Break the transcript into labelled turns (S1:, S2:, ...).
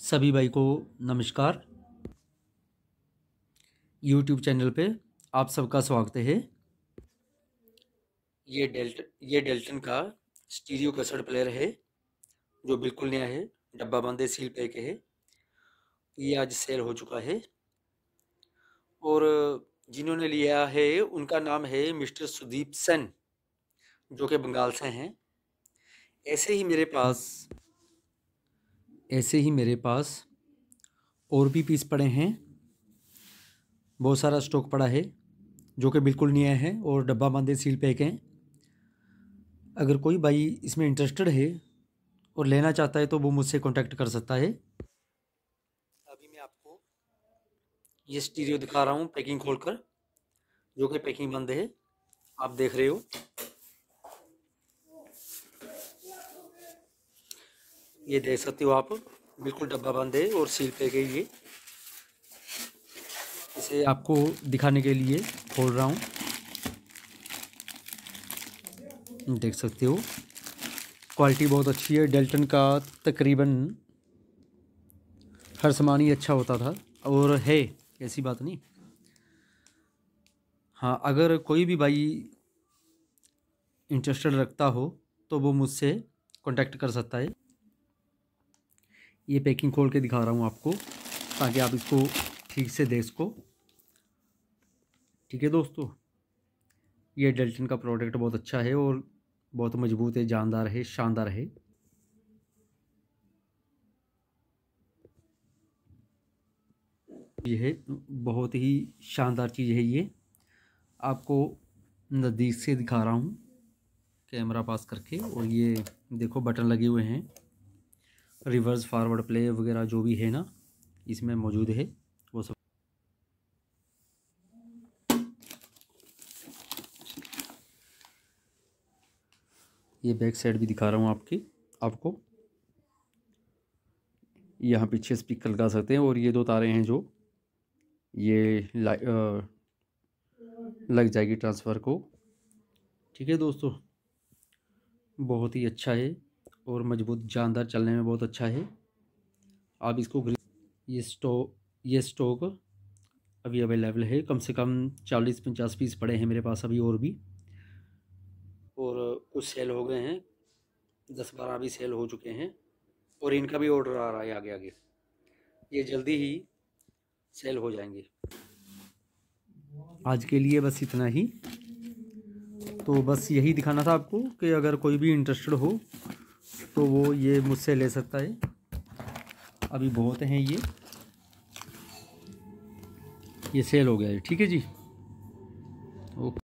S1: सभी भाई को नमस्कार यूट्यूब चैनल पे आप सबका स्वागत है ये डेल्ट ये डेल्टन का स्टीरियो कसड प्लेयर है जो बिल्कुल नया है डब्बा बंदे सील पैक है ये आज सेल हो चुका है और जिन्होंने लिया है उनका नाम है मिस्टर सुदीप सेन जो कि बंगाल से हैं ऐसे ही मेरे पास ऐसे ही मेरे पास और भी पीस पड़े हैं बहुत सारा स्टॉक पड़ा है जो कि बिल्कुल नया है और डब्बा बांधे सील पैक हैं अगर कोई भाई इसमें इंटरेस्टेड है और लेना चाहता है तो वो मुझसे कांटेक्ट कर सकता है अभी मैं आपको ये स्टीरियो दिखा रहा हूँ पैकिंग खोलकर जो कि पैकिंग बंद है आप देख रहे हो ये देख सकते हो आप बिल्कुल डब्बा बंद है और सील पे गई ये इसे आपको दिखाने के लिए खोल रहा हूँ देख सकते हो क्वालिटी बहुत अच्छी है डेल्टन का तकरीबन हर सामान ही अच्छा होता था और है ऐसी बात नहीं हाँ अगर कोई भी भाई इंटरेस्टेड रखता हो तो वो मुझसे कांटेक्ट कर सकता है ये पैकिंग खोल के दिखा रहा हूँ आपको ताकि आप इसको ठीक से देख सको ठीक है दोस्तों ये डेल्टन का प्रोडक्ट बहुत अच्छा है और बहुत मजबूत है जानदार है शानदार है यह बहुत ही शानदार चीज़ है ये आपको नज़दीक से दिखा रहा हूँ कैमरा पास करके और ये देखो बटन लगे हुए हैं रिवर्स फारवर्ड प्ले वगैरह जो भी है ना इसमें मौजूद है वो सब ये बैक साइड भी दिखा रहा हूँ आपकी आपको यहाँ पीछे स्पीकर लगा सकते हैं और ये दो तारे हैं जो ये आ, लग जाएगी ट्रांसफ़र को ठीक है दोस्तों बहुत ही अच्छा है और मजबूत जानदार चलने में बहुत अच्छा है आप इसको ये स्टॉक ये स्टॉक अभी अवेलेबल है कम से कम चालीस पचास पीस पड़े हैं मेरे पास अभी और भी और कुछ सेल हो गए हैं दस बारह भी सेल हो चुके हैं और इनका भी ऑर्डर आ रहा है आगे आगे ये जल्दी ही सेल हो जाएंगे आज के लिए बस इतना ही तो बस यही दिखाना था आपको कि अगर कोई भी इंटरेस्टेड हो तो वो ये मुझसे ले सकता है अभी बहुत हैं ये ये सेल हो गया है ठीक है जी ओके